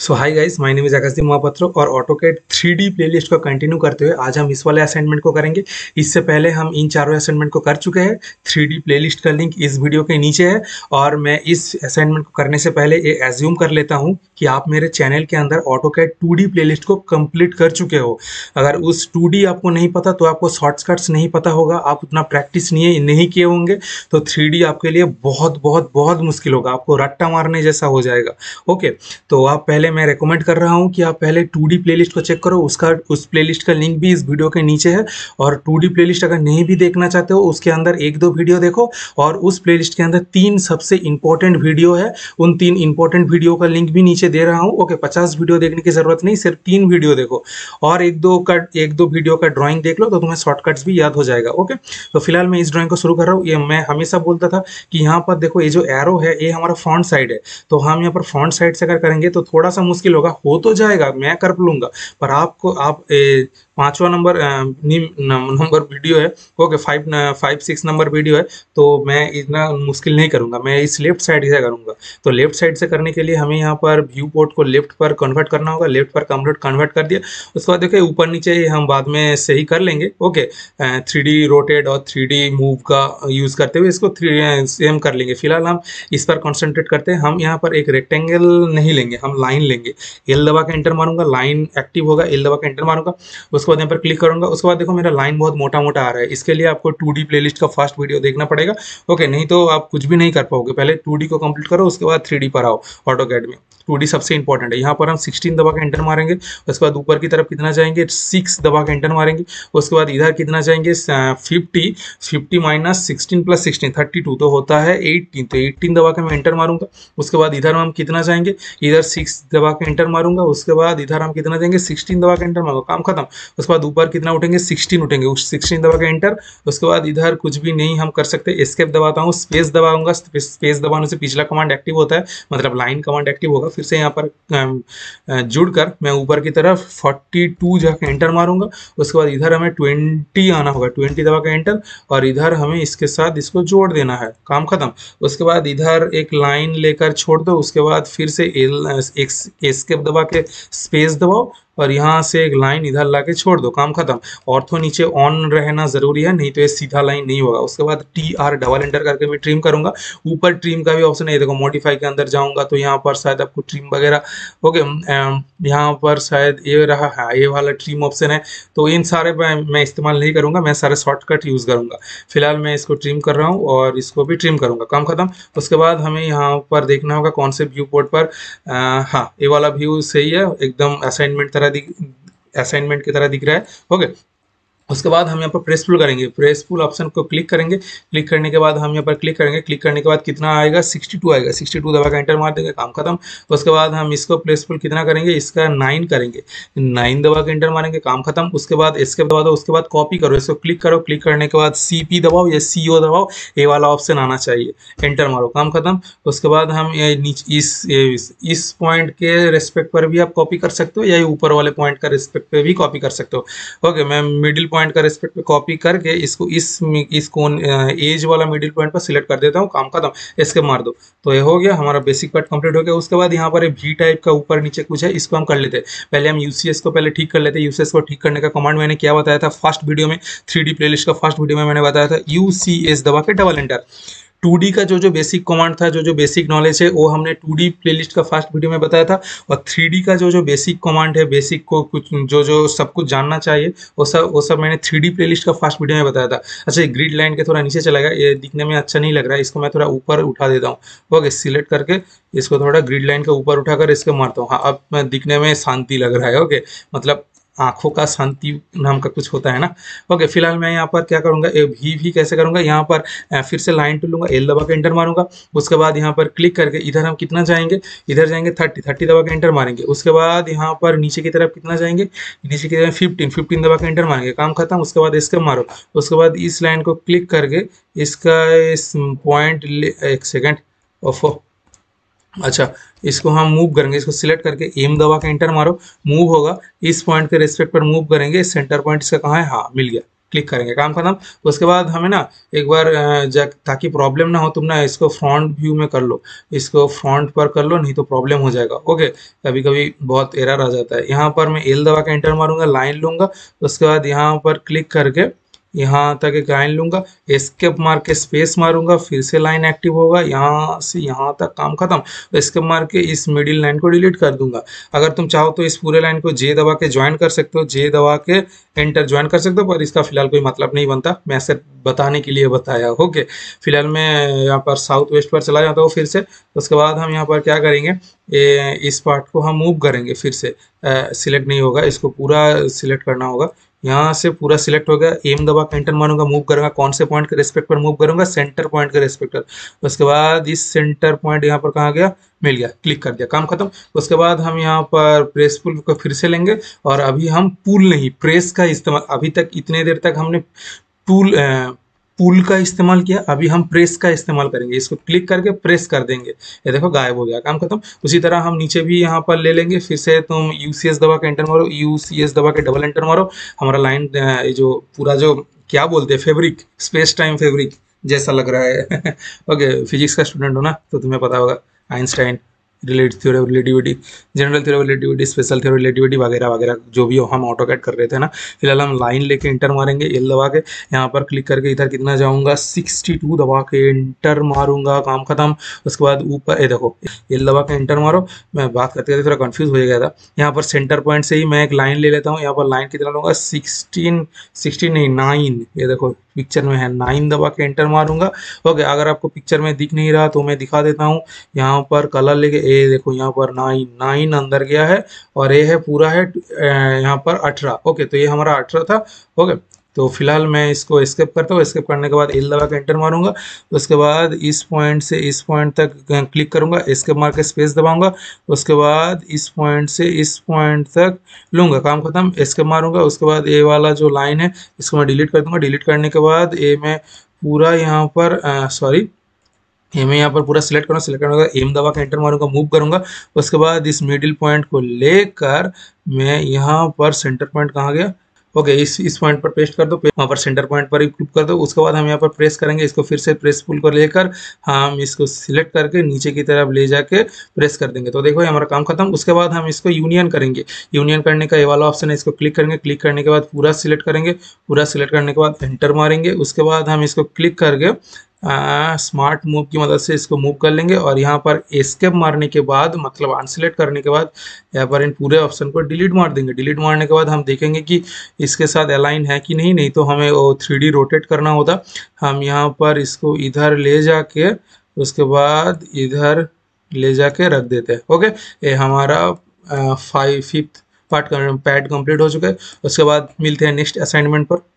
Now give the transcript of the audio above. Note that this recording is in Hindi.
so hi guys my name is Akashdeep Mahapatra और AutoCAD three D playlist को कंटिन्यू करते हुए आज हम इस वाले असाइनमेंट को करेंगे इससे पहले हम इन चारों असाइनमेंट को कर चुके हैं थ्री डी प्ले लिस्ट का लिंक इस वीडियो के नीचे है और मैं इस असाइनमेंट को करने से पहले ये एज्यूम कर लेता हूँ कि आप मेरे चैनल के अंदर AutoCAD two D playlist को कंप्लीट कर चुके हो अगर उस टू डी आपको नहीं पता तो आपको शॉर्टकट्स नहीं पता होगा आप उतना प्रैक्टिस नहीं नहीं किए होंगे तो थ्री डी आपके लिए बहुत बहुत बहुत मुश्किल होगा आपको रट्टा मारने जैसा हो जाएगा ओके तो आप पहले लिए मैं रेकमेंड कर रहा हूँ कि आप पहले टू डी प्ले को चेक करो उसका उस प्ले का लिंक भी इस वीडियो के नीचे है और टू डी प्ले अगर नहीं भी देखना चाहते हो उसके अंदर एक दो वीडियो देखो और उस प्ले के अंदर तीन सबसे इंपॉर्टेंट वीडियो है उन तीन इंपॉर्टेंट वीडियो का लिंक भी नीचे दे रहा हूँ ओके पचास वीडियो देखने की जरूरत नहीं सिर्फ तीन वीडियो देखो और एक दो का एक दो वीडियो का ड्रॉइंग देख लो तो तुम्हें शॉर्टकट्स भी याद हो जाएगा ओके तो फिलहाल मैं इस ड्रॉइंग को शुरू कर रहा हूँ ये मैं हमेशा बोलता था कि यहाँ पर देखो ये जो एरो है ये हमारा फ्रंट साइड है तो हम यहाँ पर फ्रंट साइड से अगर करेंगे तो थोड़ा सा सा मुश्किल होगा हो तो जाएगा मैं कर लूंगा पर आपको आप पांचवा नंबर नंबर वीडियो है okay five five six number video है तो मैं इतना मुश्किल नहीं करूंगा मैं इस लेफ्ट साइड से करूंगा तो लेफ्ट साइड से करने के लिए हमें यहाँ पर व्यू पोर्ट को लेफ्ट पर कन्वर्ट करना होगा लेफ्ट पर कम्प्लीट कन्वर्ट कर दिया उसके बाद देखिए ऊपर नीचे हम बाद में सही कर लेंगे ओके थ्री रोटेड और थ्री मूव का यूज़ करते हुए इसको थ्री सेम कर लेंगे फिलहाल हम इस पर कॉन्सेंट्रेट करते हैं हम यहाँ पर एक रेक्टेंगल नहीं लेंगे हम लाइन लेंगे एल दबा के एंटर मारूंगा लाइन एक्टिव होगा एल दबा के एंटर मारूंगा उसके बाद यहाँ पर क्लिक करूंगा उसके बाद देखो मेरा लाइन बहुत मोटा मोटा आ रहा है इसके लिए आपको टू डी का फर्स्ट वीडियो देखना पड़ेगा ओके नहीं तो आप कुछ भी नहीं कर पाओगे पहले टू को कंप्लीट करो उसके बाद थ्री पर आओ ऑटो में टू सबसे इंपॉर्टेंट है यहाँ पर हम सिक्सटीन दबा के एंटर मारेंगे उसके बाद ऊपर की तरफ कितना जाएंगे सिक्स दबा के एंटर मारेंगे उसके बाद इधर कितना जाएंगे fifty fifty minus sixteen plus sixteen thirty two तो होता है एट्टीन तो एट्टीन दबा के मैं एंटर मारूंगा उसके बाद इधर हम कितना जाएंगे इधर सिक्स दबा के एंटर मारूंगा उसके बाद इधर हम कितना जाएंगे सिक्सटीन दबा के एंटर मारूंगा काम खत्म उसके बाद ऊपर कितना उठेंगे सिक्सटीन उठेंगे उस सिक्सटीन दबा के एंटर उसके बाद इधर कुछ भी नहीं हम कर सकते स्केप दबाता हूँ स्पेस दबाऊंगा स्पेस दबाने से पिछला कमांड एक्टिव होता है मतलब लाइन कमांड एक्टिव होगा फिर से यहाँ पर जुड़कर मैं ऊपर की तरफ 42 टू जाकर एंटर मारूंगा उसके बाद इधर हमें 20 आना होगा 20 दबा के एंटर और इधर हमें इसके साथ इसको जोड़ देना है काम खत्म उसके बाद इधर एक लाइन लेकर छोड़ दो उसके बाद फिर से एल एस्केप दबा के स्पेस दबाओ और यहाँ से एक लाइन इधर ला के छोड़ दो काम खत्म ऑर्थो तो नीचे ऑन रहना ज़रूरी है नहीं तो ये सीधा लाइन नहीं होगा उसके बाद टी आर डबल एंटर करके मैं ट्रिम करूंगा ऊपर ट्रिम का भी ऑप्शन है देखो मॉडिफाई के अंदर जाऊंगा तो यहाँ पर शायद आपको ट्रिम वगैरह ओके यहाँ पर शायद ये रहा है हाँ, ये वाला ट्रिम ऑप्शन है तो इन सारे मैं इस्तेमाल नहीं करूंगा मैं सारे शॉर्टकट यूज़ करूंगा फिलहाल मैं इसको ट्रिम कर रहा हूँ और इसको भी ट्रिम करूंगा काम खत्म उसके बाद हमें यहाँ पर देखना होगा कौन से व्यू पोर्ट पर हाँ ये वाला व्यू सही है एकदम असाइनमेंट तरह दिख असाइनमेंट की तरह दिख रहा है ओके उसके बाद हम यहाँ पर प्रेस पुल करेंगे प्रेस पुल ऑप्शन को क्लिक करेंगे क्लिक करने के बाद हम यहाँ पर क्लिक करेंगे क्लिक करने के बाद कितना आएगा 62 आएगा 62 दबा का एंटर मार देंगे काम खत्म उसके बाद हम इसको प्रेस पुल कितना करेंगे इसका नाइन करेंगे नाइन दबा का एंटर मारेंगे काम खत्म उसके बाद इसके दबा दो उसके बाद कॉपी करो इसको क्लिक करो क्लिक करने के बाद सी दबाओ या सी दबाओ ए वाला ऑप्शन आना चाहिए एंटर मारो काम खत्म उसके बाद हम इस इस पॉइंट के रेस्पेक्ट पर भी आप कॉपी कर सकते हो या ऊपर वाले पॉइंट का रेस्पेक्ट पर भी कॉपी कर सकते हो ओके मैं मिडिल पॉइंट पॉइंट का रिस्पेक्ट पे कॉपी करके इसको इस इस कोन एज वाला मिडिल पॉइंट पर सिलेक्ट कर देता हूँ काम खत्म इसके मार दो तो ये हो गया हमारा बेसिक पार्ट कंप्लीट हो गया उसके बाद यहाँ पर वी टाइप का ऊपर नीचे कुछ है इसको हम कर लेते हैं पहले हम यूसीएस को पहले ठीक कर लेते हैं यूसीएस को ठीक करने का कमांड मैंने क्या बताया था फर्स्ट वीडियो में थ्री डी का फर्स्ट वीडियो में मैंने बताया था यू दबा के डबल एंटर टू का जो जो बेसिक कमांड था जो जो बेसिक नॉलेज है वो हमने टू डी का फर्स्ट वीडियो में बताया था और थ्री का जो जो बेसिक कमांड है बेसिक को कुछ जो जो सब कुछ जानना चाहिए वो सब वो सब मैंने थ्री डी का फर्स्ट वीडियो में बताया था अच्छा ग्रिड लाइन के थोड़ा नीचे चला गया ये दिखने में अच्छा नहीं लग रहा है इसको मैं थोड़ा ऊपर उठा देता हूँ ओके सिलेक्ट करके इसको थोड़ा ग्रिड लाइन के ऊपर उठाकर इसको मारता हूँ हाँ अब दिखने में शांति लग रहा है ओके मतलब आंखों का शांति नाम का कुछ होता है ना ओके फिलहाल मैं यहाँ पर क्या करूँगा भी भी कैसे करूँगा यहाँ पर फिर से लाइन टू लूँगा एल दबा के एंटर मारूंगा उसके बाद यहाँ पर क्लिक करके इधर हम कितना जाएंगे इधर जाएंगे थर्टी थर्टी दबा के एंटर मारेंगे उसके बाद यहाँ पर नीचे की तरफ कितना जाएंगे नीचे की तरफ फिफ्टीन फिफ्टीन दबा के एंटर मारेंगे काम खत्म उसके बाद इसके मारो उसके बाद इस लाइन को क्लिक करके इसका इस पॉइंट एक सेकेंड ओफो अच्छा इसको हम मूव करेंगे इसको सिलेक्ट करके एम दबा के एंटर मारो मूव होगा इस पॉइंट के रेस्पेक्ट पर मूव करेंगे सेंटर पॉइंट इसका कहाँ है हाँ मिल गया क्लिक करेंगे काम खत्म उसके बाद हमें ना एक बार जा ताकि प्रॉब्लम ना हो तुम ना इसको फ्रंट व्यू में कर लो इसको फ्रंट पर कर लो नहीं तो प्रॉब्लम हो जाएगा ओके कभी कभी बहुत एरर आ जाता है यहाँ पर मैं एल दबा के एंटर मारूंगा लाइन लूंगा उसके बाद यहाँ पर क्लिक करके यहाँ तक एक लाइन लूंगा स्केप मार के स्पेस मारूंगा फिर से लाइन एक्टिव होगा यहाँ से यहाँ तक काम खत्म स्केप मार के इस मिडिल लाइन को डिलीट कर दूंगा अगर तुम चाहो तो इस पूरे लाइन को जे दबा के ज्वाइन कर सकते हो जे दबा के एंटर ज्वाइन कर सकते हो पर इसका फिलहाल कोई मतलब नहीं बनता मैं सिर्फ बताने के लिए बताया ओके फिलहाल मैं यहाँ पर साउथ वेस्ट पर चला जाता हूँ फिर से उसके बाद हम यहाँ पर क्या करेंगे ए, इस पार्ट को हम मूव करेंगे फिर से सिलेक्ट नहीं होगा इसको पूरा सिलेक्ट करना होगा यहाँ से पूरा सिलेक्ट हो गया एम दबा का एंटर मानूंगा मूव करूंगा कौन से पॉइंट के रेस्पेक्ट पर मूव करूंगा सेंटर पॉइंट के रेस्पेक्ट पर उसके बाद इस सेंटर पॉइंट यहाँ पर कहाँ गया मिल गया क्लिक कर दिया काम खत्म उसके बाद हम यहाँ पर प्रेस पुल को फिर से लेंगे और अभी हम पुल नहीं प्रेस का इस्तेमाल अभी तक इतने देर तक हमने टूल पुल का इस्तेमाल किया अभी हम प्रेस का इस्तेमाल करेंगे इसको क्लिक करके प्रेस कर देंगे ये देखो गायब हो गया काम खत्म उसी तरह हम नीचे भी यहाँ पर ले लेंगे फिर से तुम यू दबा के एंटर मारो यू दबा के डबल एंटर मारो हमारा लाइन जो पूरा जो क्या बोलते हैं फेब्रिक स्पेस टाइम फेब्रिक जैसा लग रहा है ओके फिजिक्स का स्टूडेंट हो ना तो तुम्हें पता होगा Einstein relate theory of relativity general theory relativity special theory relativity वगैरह वगैरह जो भी हो हम ऑटो कैट कर रहे थे ना फिलहाल हम लाइन लेके इंटर मारेंगे एल दबा के यहाँ पर क्लिक करके इधर कितना जाऊँगा सिक्सटी टू दबा के इंटर मारूंगा काम खत्म उसके बाद ऊपर ये देखो एल दबा के इंटर मारो मैं बात करते करते थोड़ा कन्फ्यूज हो गया था यहाँ पर सेंटर पॉइंट से ही मैं एक लाइन ले लेता हूँ यहाँ पर लाइन कितना लूँगा सिक्सटीन सिक्सटीन नहीं नाइन ये देखो पिक्चर में है नाइन दबा के एंटर मारूंगा ओके अगर आपको पिक्चर में दिख नहीं रहा तो मैं दिखा देता हूँ यहाँ पर कलर लेके ए देखो यहाँ पर नाइन नाइन अंदर गया है और ए है पूरा है यहाँ पर अठारह ओके तो ये हमारा अठारह था ओके तो फिलहाल मैं इसको स्केप करता हूँ स्केप करने के बाद एल दबा के एंटर मारूंगा उसके बाद इस पॉइंट से इस पॉइंट तक क्लिक करूंगा स्केप मार के स्पेस दबाऊंगा उसके बाद इस पॉइंट से इस पॉइंट तक लूंगा काम खत्म स्केप मारूंगा उसके बाद ए वाला जो लाइन है इसको मैं डिलीट कर दूंगा डिलीट करने के बाद ए में पूरा यहाँ पर सॉरी ये मैं यहाँ पर पूरा सिलेक्ट करूँगा सिलेक्ट करूँगा एम दबा के एंटर मारूंगा मूव करूँगा उसके बाद इस मिडिल पॉइंट को लेकर मैं यहाँ पर सेंटर पॉइंट कहाँ गया ओके इस इस पॉइंट पर पेस्ट कर दो वहाँ पर सेंटर पॉइंट पर क्लिक कर दो उसके बाद हम यहाँ पर प्रेस करेंगे इसको फिर से प्रेस पुल कर लेकर हम इसको सिलेक्ट करके नीचे की तरफ ले जाके प्रेस कर देंगे तो देखो हमारा काम खत्म उसके बाद हम इसको यूनियन करेंगे यूनियन करने का ये वाला ऑप्शन है इसको क्लिक करेंगे क्लिक करने के बाद पूरा सिलेक्ट करेंगे पूरा सिलेक्ट करने के बाद एंटर मारेंगे उसके बाद हम इसको क्लिक करके स्मार्ट मूव की मदद से इसको मूव कर लेंगे और यहाँ पर एस्केप मारने के बाद मतलब अनसिलेक्ट करने के बाद यहाँ पर इन पूरे ऑप्शन को डिलीट मार देंगे डिलीट मारने के बाद हम देखेंगे कि इसके साथ अलाइन है कि नहीं नहीं तो हमें वो थ्री रोटेट करना होता हम यहाँ पर इसको इधर ले जाके उसके बाद इधर ले जाके रख देते हैं ओके ये हमारा फाइव फिफ्थ पार्ट पैड कंप्लीट हो चुका है उसके बाद मिलते हैं नेक्स्ट असाइनमेंट पर